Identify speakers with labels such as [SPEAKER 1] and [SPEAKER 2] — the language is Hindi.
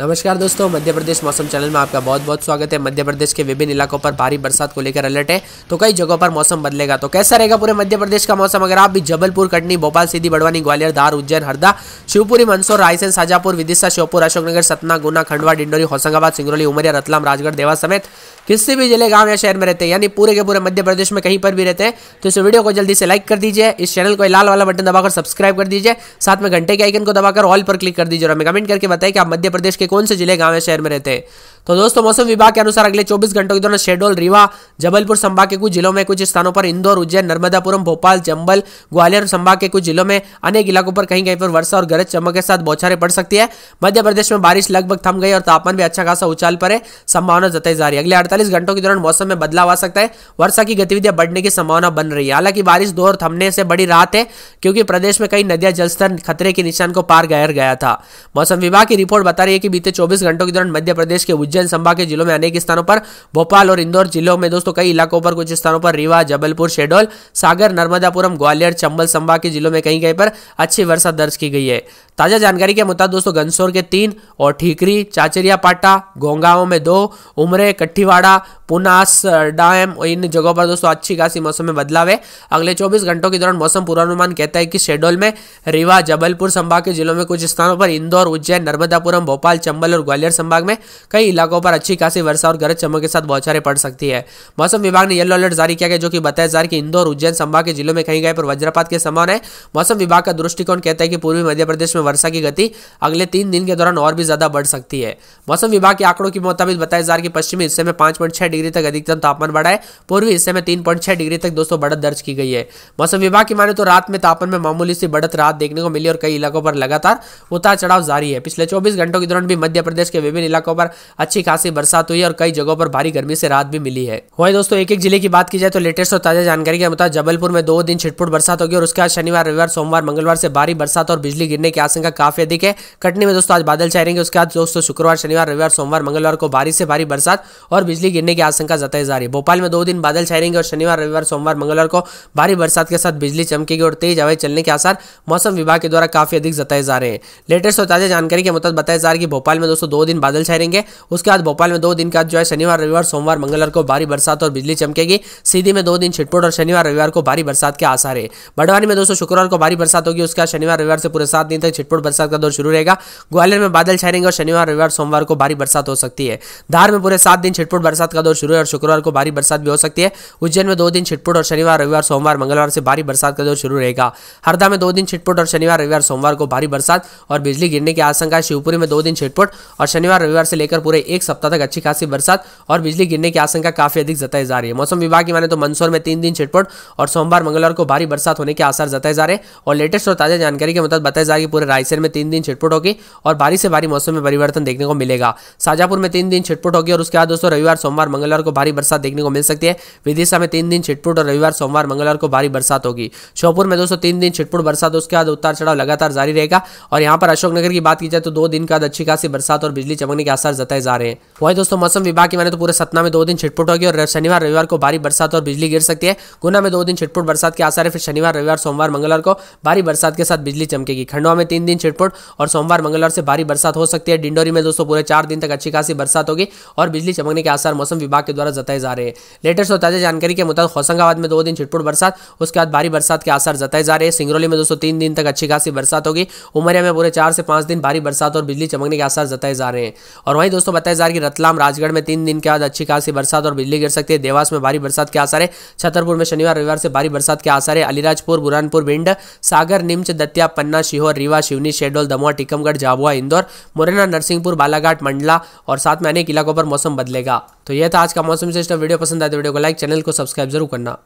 [SPEAKER 1] नमस्कार दोस्तों मध्य प्रदेश मौसम चैनल में आपका बहुत बहुत स्वागत है मध्य प्रदेश के विभिन्न इलाकों पर भारी बरसात को लेकर अलर्ट है तो कई जगहों पर मौसम बदलेगा तो कैसा रहेगा पूरे मध्य प्रदेश का मौसम अगर आप भी जबलपुर कटनी भोपाल सीधी बड़वानी ग्वालियर धार उज्जैन हरदा शिवपुरी मंदसौर रायसेन शाजापुर विदिशा श्योपुर अशोकनगर सतना गुना खंडवा डिंडोरी होशंगाबाद सिंगरौली उमरिया रतलाम राजगढ़ देवा समेत किसी भी जिले गांव या शहर में रहते हैं यानी पूरे के पूरे मध्य प्रदेश में कहीं पर भी रहते हैं तो इस वीडियो को जल्दी से लाइक कर दीजिए इस चैनल को लाल वाला बटन दबाकर सब्सक्राइब कर दीजिए साथ में घंटे के आइकन को दबाकर ऑल पर क्लिक कर दीजिए और हमें कमेंट करके बताएं कि आप मध्य प्रदेश के कौन से जिले गाँव या शहर में रहते हैं तो दोस्तों मौसम विभाग के अनुसार अगले 24 घंटों के दौरान शेडोल रीवा जबलपुर संभाग के कुछ जिलों में कुछ स्थानों पर इंदौर उज्जैन नर्मदापुरम भोपाल चंबल ग्वालियर संभाग के कुछ जिलों में अनेक इलाकों पर कहीं कहीं पर वर्षा और गरज चमक के साथ बौछारें पड़ सकती है मध्य प्रदेश में बारिश लगभग थम गई और तापमान भी अच्छा खासा उछाल पर है संभावना जताई जा रही है अगले अड़तालीस घंटों के दौरान मौसम में बदलाव आ सकता है वर्षा की गतिविधियां बढ़ने की संभावना बन रही है हालांकि बारिश दो और थमने से बड़ी राहत है क्योंकि प्रदेश में कई नदियां जलस्तर खतरे के निशान को पार गैर गया था मौसम विभाग की रिपोर्ट बता रही है कि बीते चौबीस घंटों के दौरान मध्य प्रदेश के उज्जैन संभाग के जिलों में अनेक स्थानों पर भोपाल और इंदौर जिलों में दोस्तों कई इलाकों पर कुछ स्थानों पर रीवा जबलपुर शेडोल सागर नर्मदापुरम ग्वालियर चंबल संभाग के जिलों में कहीं कहीं पर अच्छी वर्षा दर्ज की गई है ताजा जानकारी के मुताबिक दोस्तों गंसौर के तीन और ठीकरी चाचरिया पाटा गोंगाओं में दो उमरे कट्ठीवाड़ा पुनास डैम इन जगहों पर दोस्तों अच्छी खासी मौसम में बदलाव है अगले 24 घंटों के दौरान मौसम पूर्वानुमान कहता है कि शेड्यूल में रीवा जबलपुर संभाग के जिलों में कुछ स्थानों पर इंदौर उज्जैन नर्मदापुरम भोपाल चंबल और ग्वालियर संभाग में कई इलाकों पर अच्छी खासी वर्षा और गरज चमक के साथ बौछारें पड़ सकती है मौसम विभाग ने येलो अलर्ट जारी किया गया जो कि बताया जा रहा है कि इंदौर उज्जैन संभाग के जिलों में कहीं गए पर वज्रपात के समान है मौसम विभाग का दृष्टिकोण कहता है कि पूर्वी मध्य प्रदेश में वर्षा की गति अगले तीन दिन के दौरान और भी ज्यादा बढ़ सकती है मौसम विभाग के आंकड़ों के मुताबिक बताया जा रहा है कि पश्चिमी हिस्से में पांच डिग्री तक अधिकतम तापमान बढ़ा है पूर्वी हिस्से में तीन डिग्री तक दोस्तों बढ़त दर्ज की गई है मौसम विभाग की माने तो रात में तापमान में मामूली सी बढ़त रात देखने को मिली और कई इलाकों पर लगातार उतार चढ़ाव जारी है पिछले चौबीस घंटों के दौरान भी मध्य प्रदेश के विभिन्न इलाकों पर अच्छी खासी बरसात हुई और कई जगहों पर भारी गर्मी से राहत भी मिली है वही दोस्तों एक एक जिले की बात की जाए तो लेटेस्ट और ताजा जानकारी के मुताबिक जबलपुर में दो दिन छिटपुट बरसात होगी और उसके बाद शनिवार रविवार सोमवार मंगलवार से भारी बरसात और बिजली गिरने की आशंका काफी अधिक है कटनी में दोस्तों आज बादल छाए रहेंगे उसके बाद दोस्तों शुक्रवार शनिवार रविवार सोमवार मंगलवार को भारी से भारी बरसात और बिजली गिरने की आशंका जताई जा रही है भोपाल में दो दिन बादल छाए रहेंगे और शनिवार रविवार सोमवार मंगलवार को भारी बरसात के साथ बिजली चमकेगी और तेज हवाएं चलने के आसार मौसम विभाग के द्वारा काफी अधिक जताए जा रहे हैं लेटेस्ट और ताजा जानकारी के मुताबिक बताया जा रहा है कि भोपाल में दोस्तों दो दिन बादल छाए रहेंगे उसके बाद भोपाल में दो दिन का जो है शनिवार रविवार सोमवार मंगलवार को भारी बरसात और बिजली चमकेगी सीधी में दो दिन छिटपुट और शनिवार रविवार को भारी बरसात के आसार है बड़वानी में दोस्तों शुक्रवार को भारी बरसात होगी उसके बाद शनिवार रविवार से पूरे सात दिन तक छिटपुट बरसात का दौर शुरू रहेगा ग्वालियर में बादल छाएंगे और शनिवार रविवार सोमवार को भारी बरसात हो सकती है धार में पूरे सात दिन छिटपुट बरसात का दौर शुरू है और शुक्रवार को भारी बरसात भी हो सकती है उज्जैन में दो दिन छिटपुट और शनिवार रविवार सोमवार मंगलवार से भारी बरसात का दौर शुरू रहेगा हरदा में दो दिन छिटपुट और शनिवार रविवार सोमवार को भारी बरसात और बिजली गिरने की आशंका है शिवपुरी में दो दिन छिटपुट और शनिवार रविवार से लेकर पूरे एक सप्ताह तक अच्छी खासी बरसात और बिजली गिरने की आशंका काफी अधिक जताई जा रही है मौसम विभाग की माने तो मंदसौर में तीन दिन छिटपुट और सोमवार मंगलवार को भारी बरसात होने के आसार जताए जा रहे हैं और लेटेस्ट और ताजा जानकारी के मुताबिक बताया जा रहा है पूरे रायसेन में तीन दिन छिटपुट होगी और भारी से भारी मौसम में परिवर्तन देखने को मिलेगा शाजापुर में तीन दिन छिटपुट होगी और उसके बाद दोस्तों रविवार सोमवार मंगलवार को भारी बरसात देखने को मिल सकती है विदिशा में तीन दिन छिटपुट और रविवार सोमवार मंगलवार को भारी बरसात होगी शोपुर में दोस्तों तीन दिन छिटपुट बरसात उसके बाद उतार चढ़ाव लगातार जारी रहेगा और यहाँ पर अशोकनगर की बात की जाए तो दो दिन का अच्छी खासी बरसात और बिजली चमकने के आसार जताए जा रहे रहे हैं वही दोस्तों मौसम विभाग की माने तो पूरे सतना में दो दिन छिटपुट होगी और शनिवार रविवार को भारी बरसात और बिजली गिर सकती है गुना में दो दिन छिटपुट बरसात के आसार है फिर शनिवार रविवार सोमवार मंगलवार को भारी बरसात के साथ बिजली चमकेगी खंडवा में तीन दिन छिटपुट और सोमवार मंगलवार से भारी बरसात हो सकती है डिंडोरी में दोस्तों पूरे चार दिन तक अच्छी खासी बरसात होगी और बिजली चमकने के आसार मौसम विभाग के द्वारा जताए जा रहे हैं लेटेस्ट और ताज़ा जानकारी के मुताबिक होशंगाबाद में दो दिन छिटपुट बरसात उसके बाद भारी बरसात के आसार जताए जा रहे हैं सिंगरौली में दोस्तों तीन दिन तक अच्छी खासी बरसात होगी उमरिया में पूरे चार से पांच दिन भारी बरसात और बिजली चमकने के आसार जताए जा रहे हैं और वहीं दोस्तों बताया हजार की रतलाम राजगढ़ में तीन दिन के बाद अच्छी खासी बरसात और बिजली गिर सकती है देवास में भारी बरसात के आसार है छतरपुर में शनिवार रविवार से भारी बरसात के आसार है अलीराजपुर बुरहानपुर भिंड सागर निम्च दतिया पन्ना शिहोर रीवा शिवनी शेडोल दमोहा टीकमगढ़ झाबुआ इंदौर मुरैना नरसिंहपुर बालाघाट मंडला और साथ में अनेक इलाकों पर मौसम बदलेगा तो यह था आज का मौसम सिस्टम वीडियो पसंद आया तो वीडियो को लाइक चैनल को सब्सक्राइब जरूर करना